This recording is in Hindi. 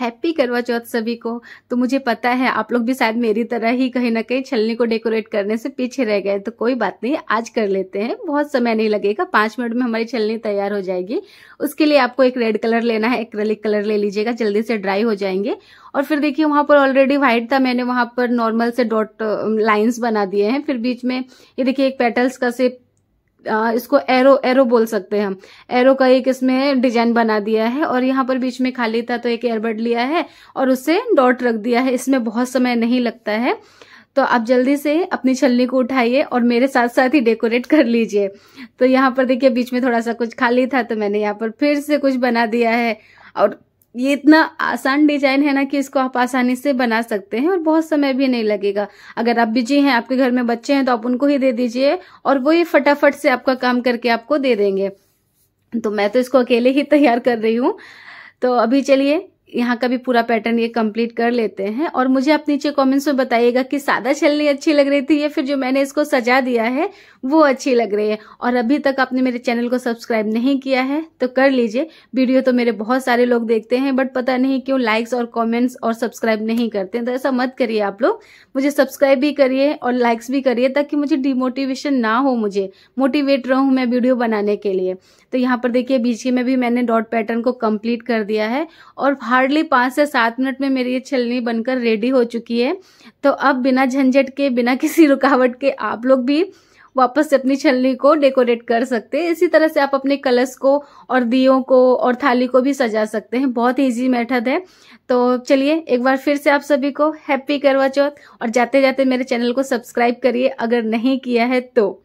हैप्पी करवा चौथ सभी को तो मुझे पता है आप लोग भी शायद मेरी तरह ही कहीं ना कहीं छलनी को डेकोरेट करने से पीछे रह गए तो कोई बात नहीं आज कर लेते हैं बहुत समय नहीं लगेगा पांच मिनट में हमारी छलनी तैयार हो जाएगी उसके लिए आपको एक रेड कलर लेना है एक कलर ले लीजिएगा जल्दी से ड्राई हो जाएंगे और फिर देखिए वहां पर ऑलरेडी व्हाइट था मैंने वहां पर नॉर्मल से डॉट लाइन्स बना दिए हैं फिर बीच में ये देखिए एक पेटल्स का से आ, इसको एरो एरो बोल सकते हैं हम एरो का एक इसमें डिजाइन बना दिया है और यहाँ पर बीच में खाली था तो एक एयरबड लिया है और उससे डॉट रख दिया है इसमें बहुत समय नहीं लगता है तो आप जल्दी से अपनी छलनी को उठाइए और मेरे साथ साथ ही डेकोरेट कर लीजिए तो यहाँ पर देखिए बीच में थोड़ा सा कुछ खाली था तो मैंने यहाँ पर फिर से कुछ बना दिया है और ये इतना आसान डिजाइन है ना कि इसको आप आसानी से बना सकते हैं और बहुत समय भी नहीं लगेगा अगर आप बिजी हैं आपके घर में बच्चे हैं तो आप उनको ही दे दीजिए और वो ये फटाफट से आपका काम करके आपको दे देंगे तो मैं तो इसको अकेले ही तैयार कर रही हूँ तो अभी चलिए यहाँ का भी पूरा पैटर्न ये कंप्लीट कर लेते हैं और मुझे आप नीचे कमेंट्स में बताइएगा कि सादा छलनी अच्छी लग रही थी या फिर जो मैंने इसको सजा दिया है वो अच्छी लग रही है और अभी तक आपने मेरे चैनल को सब्सक्राइब नहीं किया है तो कर लीजिए वीडियो तो मेरे बहुत सारे लोग देखते हैं बट पता नहीं क्यों लाइक्स और कॉमेंट्स और सब्सक्राइब नहीं करते तो ऐसा मत करिए आप लोग मुझे सब्सक्राइब भी करिए और लाइक्स भी करिए ताकि मुझे डिमोटिवेशन ना हो मुझे मोटिवेट रहूँ मैं वीडियो बनाने के लिए तो यहाँ पर देखिए बीच में भी मैंने डॉट पैटर्न को कम्प्लीट कर दिया है और हार्ड हार्डली पाँच से सात मिनट में मेरी ये छलनी बनकर रेडी हो चुकी है तो अब बिना झंझट के बिना किसी रुकावट के आप लोग भी वापस से अपनी छलनी को डेकोरेट कर सकते हैं इसी तरह से आप अपने कलर्स को और दियों को और थाली को भी सजा सकते हैं बहुत इजी मेथड है तो चलिए एक बार फिर से आप सभी को हैप्पी करवा चौथ और जाते जाते मेरे चैनल को सब्सक्राइब करिए अगर नहीं किया है तो